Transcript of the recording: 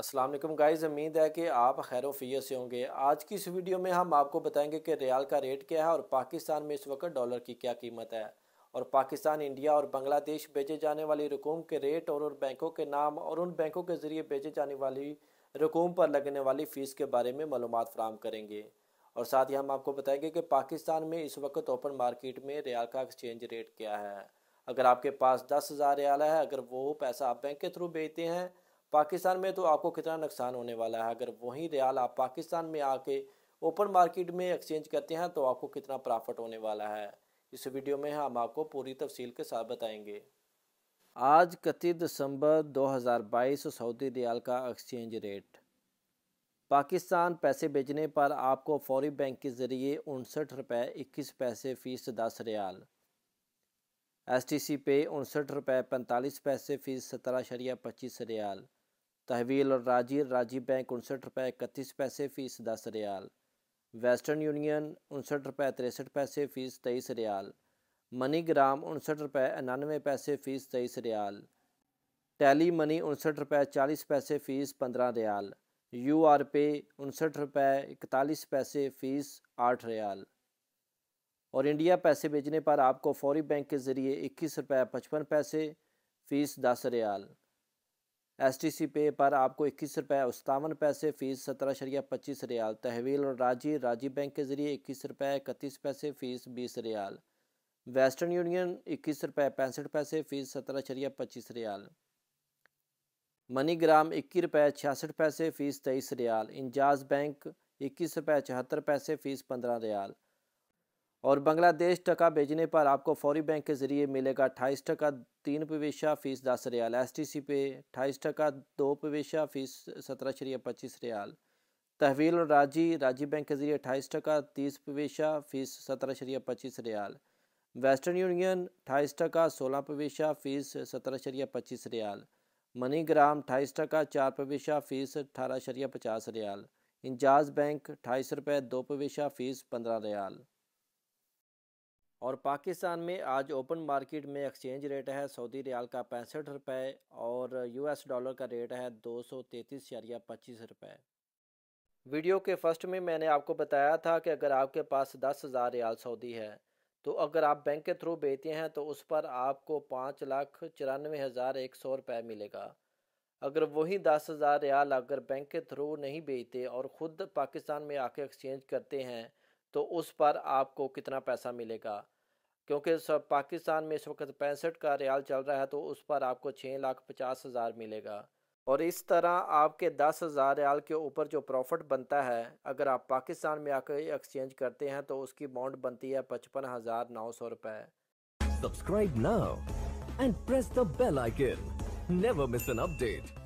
अस्सलाम वालेकुम गाइस उम्मीद है कि आप खैर से होंगे आज की इस वीडियो में हम आपको बताएंगे कि रियाल का रेट क्या है और पाकिस्तान में इस वक्त डॉलर की क्या कीमत है और पाकिस्तान इंडिया और बांग्लादेश भेजे जाने वाली रकूम के रेट और उन बैंकों के नाम और उन बैंकों के ज़रिए भेजे जाने वाली रकूम पर लगने वाली फ़ीस के बारे में मालूम फ्राहम करेंगे और साथ ही हम आपको बताएंगे कि पाकिस्तान में इस वक्त ओपन मार्केट में रियाल का एक्सचेंज रेट क्या है अगर आपके पास दस हज़ार रियाल है अगर वो पैसा आप बैंक के थ्रू भेजते हैं पाकिस्तान में तो आपको कितना नुकसान होने वाला है अगर वही रियाल आप पाकिस्तान में आके ओपन मार्केट में एक्सचेंज करते हैं तो आपको कितना प्रॉफिट होने वाला है इस वीडियो में हम आपको पूरी तफसील के साथ बताएंगे आज इकतीस दिसंबर 2022 सऊदी रियाल का एक्सचेंज रेट पाकिस्तान पैसे बेचने पर आपको फौरी बैंक के ज़रिए उनसठ रुपये इक्कीस पैसे फ़ीस दस रियाल एस टी सी पे उनसठ रुपये पैंतालीस पैसे फ़ीस सत्रह शरिया पच्चीस रियाल तहवील और राजीर राजीव बैंक उनसठ रुपये इकतीस पैसे फ़ीस दस रियाल वेस्टर्न यूनियन उनसठ रुपये तिरसठ पैसे फ़ीस तेईस रियाल मनी ग्राम उनसठ रुपये उनानवे पैसे फ़ीस तेईस रियाल टैली मनी उनसठ रुपये चालीस पैसे फ़ीस पंद्रह रियाल यू आर पे उनसठ रुपये इकतालीस पैसे फ़ीस आठ रियाल और इंडिया पैसे भेजने पर आपको फौरी बैंक के ज़रिए इक्कीस रुपये पचपन पैसे फ़ीस दस रियाल एस टी सी पे पर आपको इक्कीस रुपये सतावन पैसे फ़ीस सत्रह शरिया पच्चीस रियाल तहवील और राजी राजी बैंक के ज़रिए इक्कीस रुपये इकतीस पैसे फ़ीस बीस रियाल वेस्टर्न यूनियन इक्कीस रुपये पैंसठ पैसे फ़ीस सत्रह शरिया पच्चीस रियाल मनी ग्राम इक्कीस रुपये छियासठ पैसे फ़ीस तेईस रियाल इंजाज बैंक इक्कीस रुपये चौहत्तर पैसे फ़ीस पंद्रह रियाल और बांग्लादेश टका भेजने पर आपको फौरी बैंक के ज़रिए मिलेगा अट्ठाईस टका तीन पवेशा फ़ीस दस रियाल एस टी सी पे अट्ठाईस टका दो पवेशा फ़ीस सत्रह शरिया पच्चीस रियाल तहवील और राजी राजी बैंक के ज़रिए अट्ठाईस टका तीस पवेशा फ़ीस सत्रह शरिया पच्चीस रियाल वेस्टर्न यूनियन अट्ठाईस टका सोलह पवेशा फ़ीस सत्रह शरिया पच्चीस रियाल मनी ग्राम अट्ठाईस टका चार पवेशा फ़ीस अठारह शरिया पचास रियाल इंजाज बैंक अट्ठाईस रुपये दो पवेशा फ़ीस पंद्रह रियाल और पाकिस्तान में आज ओपन मार्केट में एक्सचेंज रेट है सऊदी रियाल का पैंसठ रुपए और यूएस डॉलर का रेट है दो सौ तैंतीस शरिया पच्चीस रुपए वीडियो के फर्स्ट में मैंने आपको बताया था कि अगर आपके पास दस हज़ार रियाल सऊदी है तो अगर आप बैंक के थ्रू बेचते हैं तो उस पर आपको पाँच लाख चौरानवे हज़ार एक सौ रुपये मिलेगा अगर वही दस हज़ार रियाल अगर बैंक के थ्रू नहीं बेचते और ख़ुद पाकिस्तान में आके एक्सचेंज करते हैं तो उस पर आपको कितना पैसा मिलेगा क्योंकि सब पाकिस्तान में इस वक्त पैंसठ का रियाल चल रहा है तो उस पर आपको छः लाख पचास हज़ार मिलेगा और इस तरह आपके दस हज़ार रियाल के ऊपर जो प्रॉफिट बनता है अगर आप पाकिस्तान में आकर एक्सचेंज करते हैं तो उसकी अमाउंट बनती है पचपन हज़ार नौ सौ रुपये subscribe now and press the bell icon never miss an update